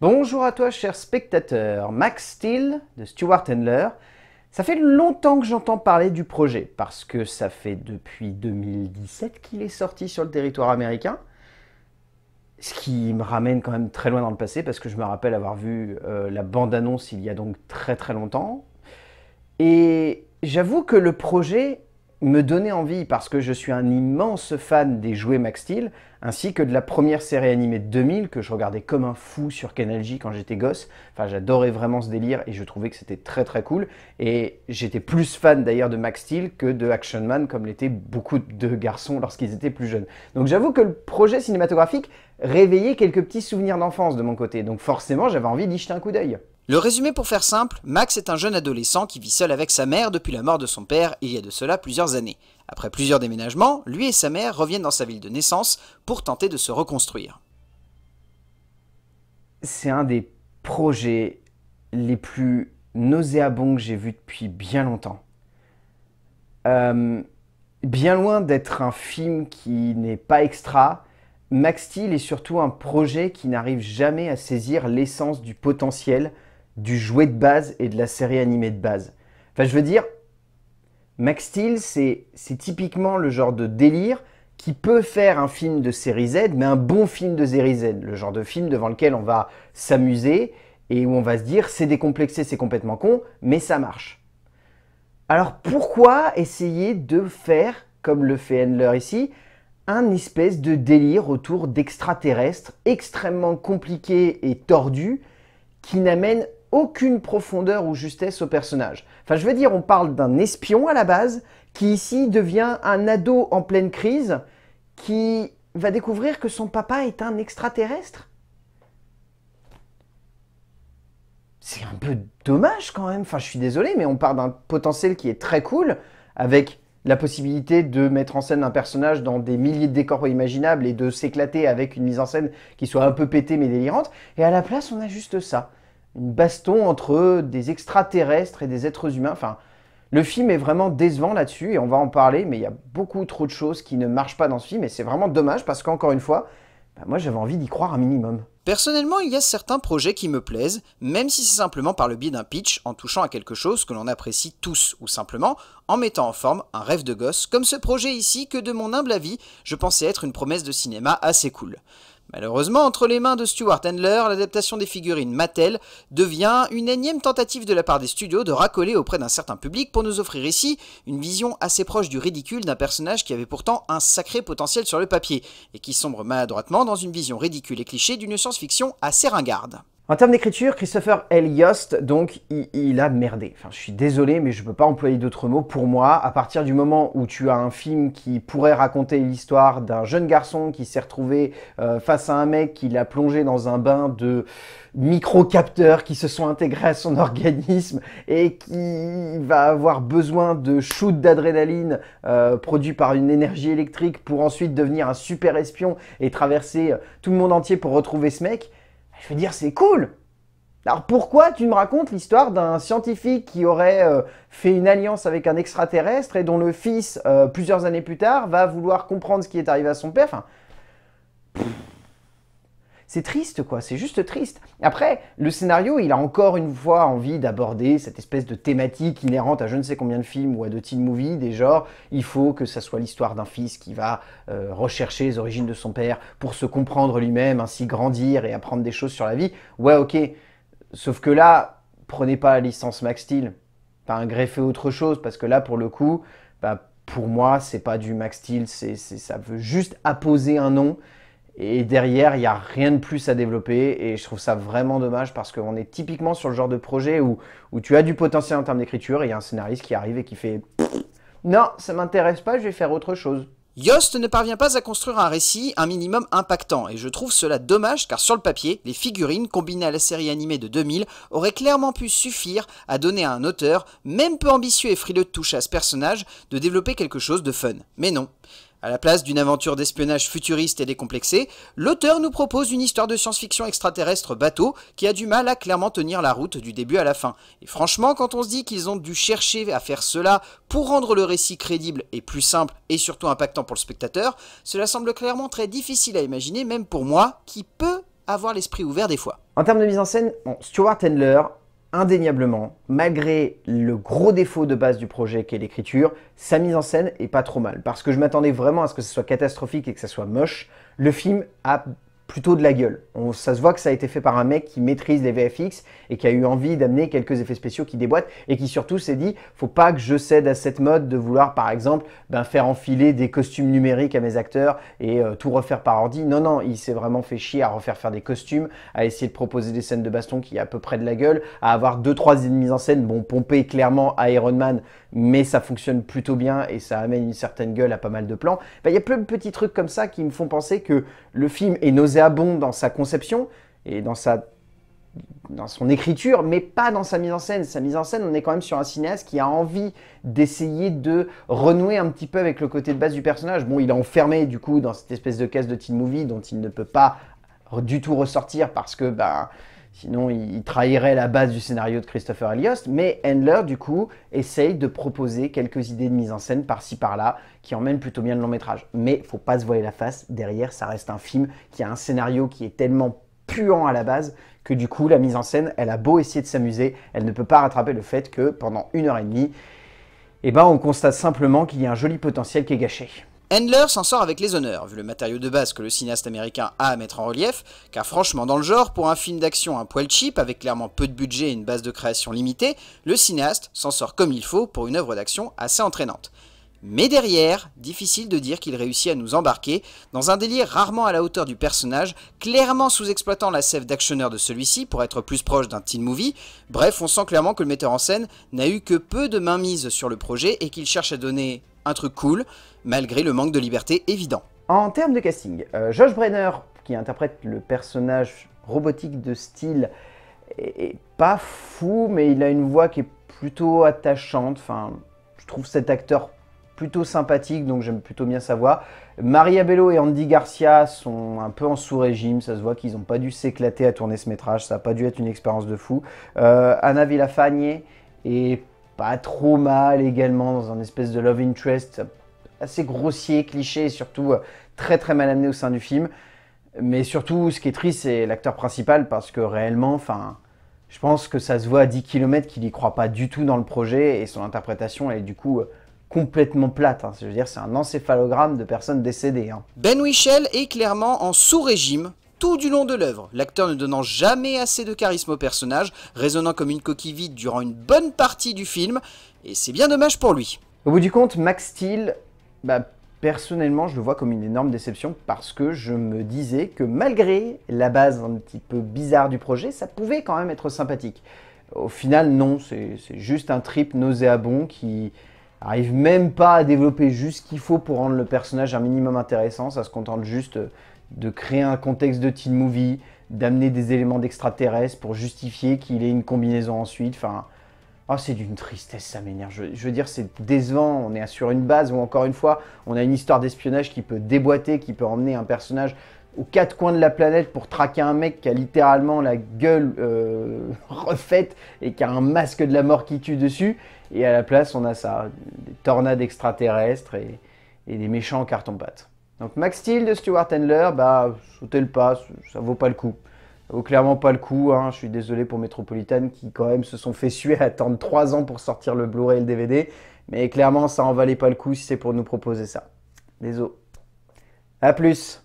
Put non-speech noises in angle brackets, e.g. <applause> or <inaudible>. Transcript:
Bonjour à toi, cher spectateur. Max Steele de Stuart Handler. Ça fait longtemps que j'entends parler du projet parce que ça fait depuis 2017 qu'il est sorti sur le territoire américain. Ce qui me ramène quand même très loin dans le passé parce que je me rappelle avoir vu euh, la bande-annonce il y a donc très très longtemps. Et j'avoue que le projet me donner envie parce que je suis un immense fan des jouets Max Steel, ainsi que de la première série animée de 2000 que je regardais comme un fou sur Canal J quand j'étais gosse. Enfin, j'adorais vraiment ce délire et je trouvais que c'était très très cool. Et j'étais plus fan d'ailleurs de Max Steel que de Action Man comme l'étaient beaucoup de garçons lorsqu'ils étaient plus jeunes. Donc j'avoue que le projet cinématographique réveillait quelques petits souvenirs d'enfance de mon côté. Donc forcément, j'avais envie d'y jeter un coup d'œil. Le résumé pour faire simple, Max est un jeune adolescent qui vit seul avec sa mère depuis la mort de son père il y a de cela plusieurs années. Après plusieurs déménagements, lui et sa mère reviennent dans sa ville de naissance pour tenter de se reconstruire. C'est un des projets les plus nauséabonds que j'ai vu depuis bien longtemps. Euh, bien loin d'être un film qui n'est pas extra, Max Steel est surtout un projet qui n'arrive jamais à saisir l'essence du potentiel du jouet de base et de la série animée de base. Enfin, je veux dire, Max Steel, c'est typiquement le genre de délire qui peut faire un film de série Z, mais un bon film de série Z, le genre de film devant lequel on va s'amuser et où on va se dire c'est décomplexé, c'est complètement con, mais ça marche. Alors pourquoi essayer de faire, comme le fait Handler ici, un espèce de délire autour d'extraterrestres extrêmement compliqué et tordu qui n'amène aucune profondeur ou justesse au personnage. Enfin, je veux dire, on parle d'un espion à la base, qui ici devient un ado en pleine crise, qui va découvrir que son papa est un extraterrestre. C'est un peu dommage quand même. Enfin, je suis désolé, mais on parle d'un potentiel qui est très cool, avec la possibilité de mettre en scène un personnage dans des milliers de décors imaginables et de s'éclater avec une mise en scène qui soit un peu pétée mais délirante. Et à la place, on a juste ça une baston entre des extraterrestres et des êtres humains. Enfin, le film est vraiment décevant là-dessus et on va en parler, mais il y a beaucoup trop de choses qui ne marchent pas dans ce film et c'est vraiment dommage parce qu'encore une fois, bah, moi j'avais envie d'y croire un minimum. Personnellement, il y a certains projets qui me plaisent, même si c'est simplement par le biais d'un pitch, en touchant à quelque chose que l'on apprécie tous, ou simplement en mettant en forme un rêve de gosse, comme ce projet ici que de mon humble avis, je pensais être une promesse de cinéma assez cool. Malheureusement, entre les mains de Stuart Handler, l'adaptation des figurines Mattel devient une énième tentative de la part des studios de racoler auprès d'un certain public pour nous offrir ici une vision assez proche du ridicule d'un personnage qui avait pourtant un sacré potentiel sur le papier, et qui sombre maladroitement dans une vision ridicule et cliché d'une science-fiction assez ringarde. En termes d'écriture, Christopher L. Yost, donc, il, a merdé. Enfin, je suis désolé, mais je ne peux pas employer d'autres mots. Pour moi, à partir du moment où tu as un film qui pourrait raconter l'histoire d'un jeune garçon qui s'est retrouvé euh, face à un mec qui l'a plongé dans un bain de micro-capteurs qui se sont intégrés à son <laughs> organisme et qui va avoir besoin de shoot d'adrénaline euh, produit par une énergie électrique pour ensuite devenir un super espion et traverser euh, tout le monde entier pour retrouver ce mec, je veux dire, c'est cool alors pourquoi tu me racontes l'histoire d'un scientifique qui aurait euh, fait une alliance avec un extraterrestre et dont le fils, euh, plusieurs années plus tard, va vouloir comprendre ce qui est arrivé à son père Enfin, c'est triste, quoi, c'est juste triste. Après, le scénario, il a encore une fois envie d'aborder cette espèce de thématique inhérente à je ne sais combien de films ou à de teen movies, des genres, il faut que ça soit l'histoire d'un fils qui va euh, rechercher les origines de son père pour se comprendre lui-même, ainsi grandir et apprendre des choses sur la vie. Ouais, ok, sauf que là, prenez pas la licence Max pas un greffé autre chose, parce que là, pour le coup, bah, pour moi, c'est pas du Max Steel, c'est, ça veut juste apposer un nom et derrière, il n'y a rien de plus à développer. Et je trouve ça vraiment dommage parce qu'on est typiquement sur le genre de projet où, où tu as du potentiel en termes d'écriture et il y a un scénariste qui arrive et qui fait Non, ça m'intéresse pas, je vais faire autre chose. Yost ne parvient pas à construire un récit un minimum impactant, et je trouve cela dommage car sur le papier, les figurines combinées à la série animée de 2000 auraient clairement pu suffire à donner à un auteur, même peu ambitieux et frileux de touche à ce personnage, de développer quelque chose de fun. Mais non. À la place d'une aventure d'espionnage futuriste et décomplexée, l'auteur nous propose une histoire de science-fiction extraterrestre bateau qui a du mal à clairement tenir la route du début à la fin. Et franchement, quand on se dit qu'ils ont dû chercher à faire cela pour rendre le récit crédible et plus simple et surtout impactant pour le spectateur, cela semble clairement très difficile à imaginer, même pour moi, qui peut avoir l'esprit ouvert des fois. En termes de mise en scène, Stuart Handler indéniablement, malgré le gros défaut de base du projet qui est l'écriture, sa mise en scène est pas trop mal. Parce que je m'attendais vraiment à ce que ce soit catastrophique et que ce soit moche, le film a plutôt de la gueule. On, ça se voit que ça a été fait par un mec qui maîtrise les VFX et qui a eu envie d'amener quelques effets spéciaux qui déboîtent et qui surtout s'est dit faut pas que je cède à cette mode de vouloir par exemple ben, faire enfiler des costumes numériques à mes acteurs et euh, tout refaire par ordi. Non non, il s'est vraiment fait chier à refaire faire des costumes, à essayer de proposer des scènes de baston qui est à peu près de la gueule, à avoir deux trois mise en scène bon pomper clairement à Iron Man, mais ça fonctionne plutôt bien et ça amène une certaine gueule à pas mal de plans. Ben, il y a plein de petits trucs comme ça qui me font penser que le film est nauséabond bon dans sa conception et dans, sa, dans son écriture, mais pas dans sa mise en scène. Sa mise en scène, on est quand même sur un cinéaste qui a envie d'essayer de renouer un petit peu avec le côté de base du personnage. Bon, il est enfermé du coup dans cette espèce de case de teen movie dont il ne peut pas du tout ressortir parce que ben, Sinon, il, trahirait la base du scénario de Christopher Eliost. Mais Handler, du coup, essaye de proposer quelques idées de mise en scène par-ci par-là qui emmènent plutôt bien le long métrage. Mais faut pas se voiler la face. Derrière, ça reste un film qui a un scénario qui est tellement puant à la base que du coup, la mise en scène, elle a beau essayer de s'amuser, elle ne peut pas rattraper le fait que pendant une heure et demie, eh ben, on constate simplement qu'il y a un joli potentiel qui est gâché. Handler s'en sort avec les honneurs, vu le matériau de base que le cinéaste américain a à mettre en relief, car franchement dans le genre, pour un film d'action un poil cheap, avec clairement peu de budget et une base de création limitée, le cinéaste s'en sort comme il faut pour une œuvre d'action assez entraînante. Mais derrière, difficile de dire qu'il réussit à nous embarquer dans un délire rarement à la hauteur du personnage, clairement sous-exploitant la sève d'actionneur de celui-ci pour être plus proche d'un teen movie. Bref, on sent clairement que le metteur en scène n'a eu que peu de mainmise sur le projet et qu'il cherche à donner un truc cool, malgré le manque de liberté évident. En termes de casting, euh, Josh Brenner, qui interprète le personnage robotique de style, est pas fou, mais il a une voix qui est plutôt attachante. Enfin, je trouve cet acteur plutôt sympathique, donc j'aime plutôt bien sa voix. Maria Bello et Andy Garcia sont un peu en sous-régime, ça se voit qu'ils n'ont pas dû s'éclater à tourner ce métrage, ça n'a pas dû être une expérience de fou. Euh, Anna Villafagne est pas trop mal également dans un espèce de love interest assez grossier, cliché et surtout euh, très très mal amené au sein du film. Mais surtout, ce qui est triste, c'est l'acteur principal parce que réellement, enfin, je pense que ça se voit à 10 km qu'il n'y croit pas du tout dans le projet et son interprétation est du coup euh, complètement plate. Hein. dire, c'est un encéphalogramme de personnes décédées. Hein. Ben Wichel est clairement en sous-régime tout du long de l'œuvre, l'acteur ne donnant jamais assez de charisme au personnage, résonnant comme une coquille vide durant une bonne partie du film, et c'est bien dommage pour lui. Au bout du compte, Max Steel, bah, personnellement, je le vois comme une énorme déception parce que je me disais que malgré la base un petit peu bizarre du projet, ça pouvait quand même être sympathique. Au final, non, c'est juste un trip nauséabond qui, arrive même pas à développer juste ce qu'il faut pour rendre le personnage un minimum intéressant, ça se contente juste de créer un contexte de teen movie, d'amener des éléments d'extraterrestres pour justifier qu'il ait une combinaison ensuite. Enfin, ah, c'est d'une tristesse, ça m'énerve. Je, veux dire, c'est décevant. On est sur une base où, encore une fois, on a une histoire d'espionnage qui peut déboîter, qui peut emmener un personnage aux quatre coins de la planète pour traquer un mec qui a littéralement la gueule euh, <laughs> refaite et qui a un masque de la mort qui tue dessus. Et à la place, on a ça, des tornades extraterrestres et, des méchants en carton-pâte. Donc Max Steel de Stuart Handler, bah, sautez le pas, ça vaut pas le coup. Ça vaut clairement pas le coup, hein. je suis désolé pour Metropolitan qui quand même se sont fait suer à attendre 3 ans pour sortir le Blu-ray et le DVD, mais clairement ça en valait pas le coup si c'est pour nous proposer ça. Désolé. A plus